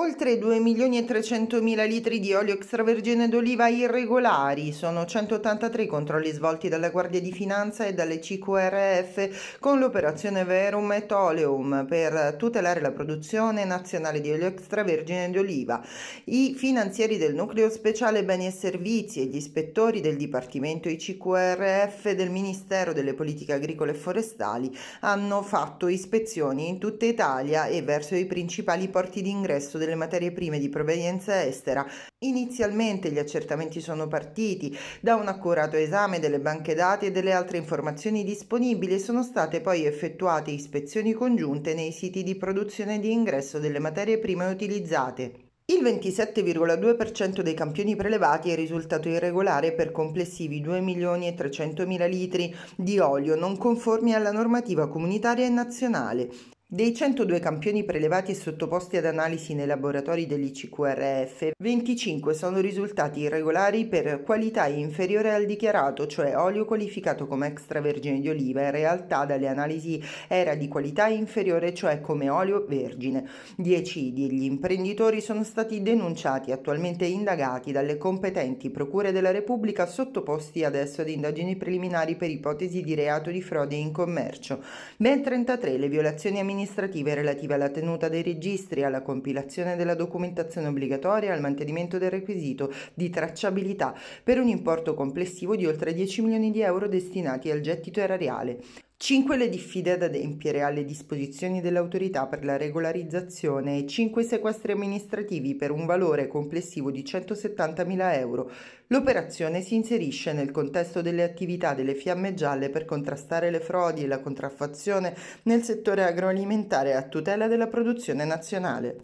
Oltre 2 milioni e 300 mila litri di olio extravergine d'oliva irregolari, sono 183 i controlli svolti dalla Guardia di Finanza e dalle CQRF con l'operazione Verum et Oleum per tutelare la produzione nazionale di olio extravergine d'oliva. I finanzieri del Nucleo Speciale Beni e Servizi e gli ispettori del Dipartimento ICQRF del Ministero delle Politiche Agricole e Forestali hanno fatto ispezioni in tutta Italia e verso i principali porti d'ingresso del delle materie prime di provenienza estera. Inizialmente gli accertamenti sono partiti da un accurato esame delle banche dati e delle altre informazioni disponibili e sono state poi effettuate ispezioni congiunte nei siti di produzione e di ingresso delle materie prime utilizzate. Il 27,2% dei campioni prelevati è risultato irregolare per complessivi 2 milioni e 300 mila litri di olio non conformi alla normativa comunitaria e nazionale. Dei 102 campioni prelevati e sottoposti ad analisi nei laboratori dell'ICQRF, 25 sono risultati irregolari per qualità inferiore al dichiarato, cioè olio qualificato come extravergine di oliva, in realtà dalle analisi era di qualità inferiore, cioè come olio vergine. 10 degli imprenditori sono stati denunciati, attualmente indagati dalle competenti procure della Repubblica, sottoposti adesso ad indagini preliminari per ipotesi di reato di frode in commercio, ben 33 le violazioni amministrative amministrative relative alla tenuta dei registri, alla compilazione della documentazione obbligatoria al mantenimento del requisito di tracciabilità per un importo complessivo di oltre 10 milioni di euro destinati al gettito erariale. 5 le diffide ad adempiere alle disposizioni dell'autorità per la regolarizzazione e 5 sequestri amministrativi per un valore complessivo di 170.000 euro. L'operazione si inserisce nel contesto delle attività delle Fiamme Gialle per contrastare le frodi e la contraffazione nel settore agroalimentare a tutela della produzione nazionale.